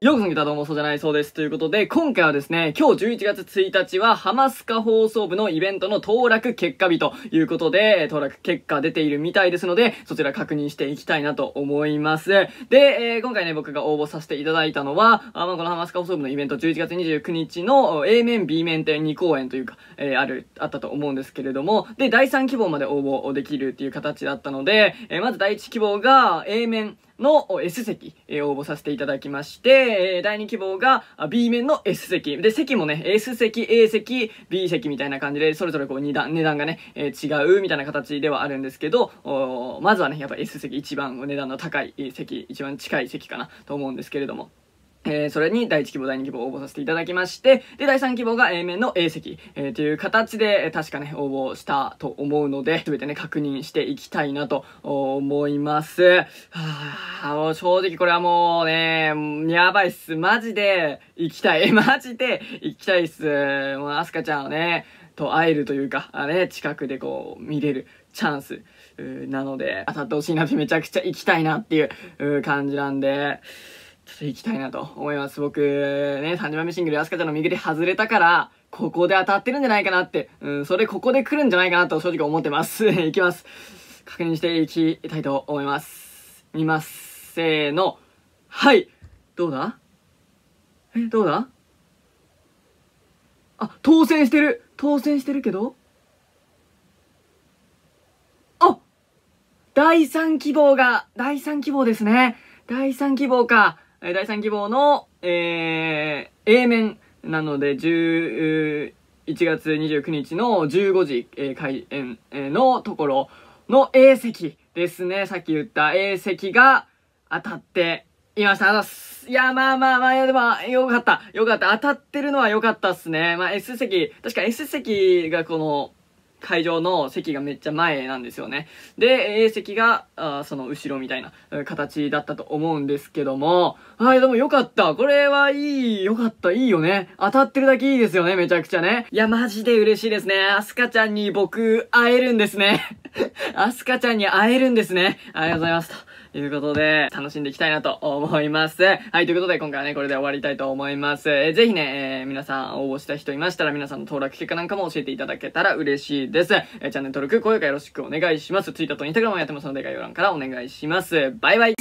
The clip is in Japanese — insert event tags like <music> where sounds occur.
ようぞそ来たどうもそうじゃないそうです。ということで、今回はですね、今日11月1日は、ハマスカ放送部のイベントの当落結果日ということで、当落結果出ているみたいですので、そちら確認していきたいなと思います。で、えー、今回ね、僕が応募させていただいたのは、あまあ、このハマスカ放送部のイベント11月29日の A 面、B 面展2公演というか、えー、ある、あったと思うんですけれども、で、第3希望まで応募できるっていう形だったので、えー、まず第1希望が A 面、の S 席、えー、応募させていただきまして、え第2希望が B 面の S 席。で、席もね、S 席、A 席、B 席みたいな感じで、それぞれこう、値段、値段がね、えー、違うみたいな形ではあるんですけど、まずはね、やっぱ S 席一番値段の高い席、一番近い席かなと思うんですけれども。えー、それに第1希望、第2希望応募させていただきまして、で、第3希望が A 面の A 席、えー、という形で、確かね、応募したと思うので、すべてね、確認していきたいなと思います。はあ、もう正直これはもうね、やばいっす。マジで行きたい。<laughs> マジで行きたいっす。もうアスカちゃんをね、と会えるというか、あね、近くでこう、見れるチャンス、なので、当たってほしいなってめちゃくちゃ行きたいなっていう感じなんで、ちょ行きたいなと思います。僕、ね、3島枚目シングル、アスカちゃんの右で外れたから、ここで当たってるんじゃないかなって、うん、それここで来るんじゃないかなと正直思ってます。い <laughs> きます。確認していきたいと思います。見ます。せーの。はい。どうだえ、どうだあ、当選してる当選してるけどあ第3希望が、第3希望ですね。第3希望か。え第3希望の、えー、A 面なので、1 1月29日の15時、えー、開演、えのところの A 席ですね。さっき言った A 席が当たっていました。いや、まあまあまあ、でも、よかった。よかった。当たってるのはよかったっすね。まあ S 席、確か S 席がこの、会場の席がめっちゃ前なんですよね。で、A 席が、あその後ろみたいな形だったと思うんですけども、はい、でもよかった。これはいい。よかった。いいよね。当たってるだけいいですよね。めちゃくちゃね。いや、マジで嬉しいですね。アスカちゃんに僕、会えるんですね。アスカちゃんに会えるんですね。ありがとうございます。ということで、楽しんでいきたいなと思います。はい、ということで今回はね、これで終わりたいと思います。えー、ぜひね、えー、皆さん応募した人いましたら、皆さんの登録結果なんかも教えていただけたら嬉しいです。えー、チャンネル登録、高評価よろしくお願いします。Twitter と Instagram もやってますので、概要欄からお願いします。バイバイ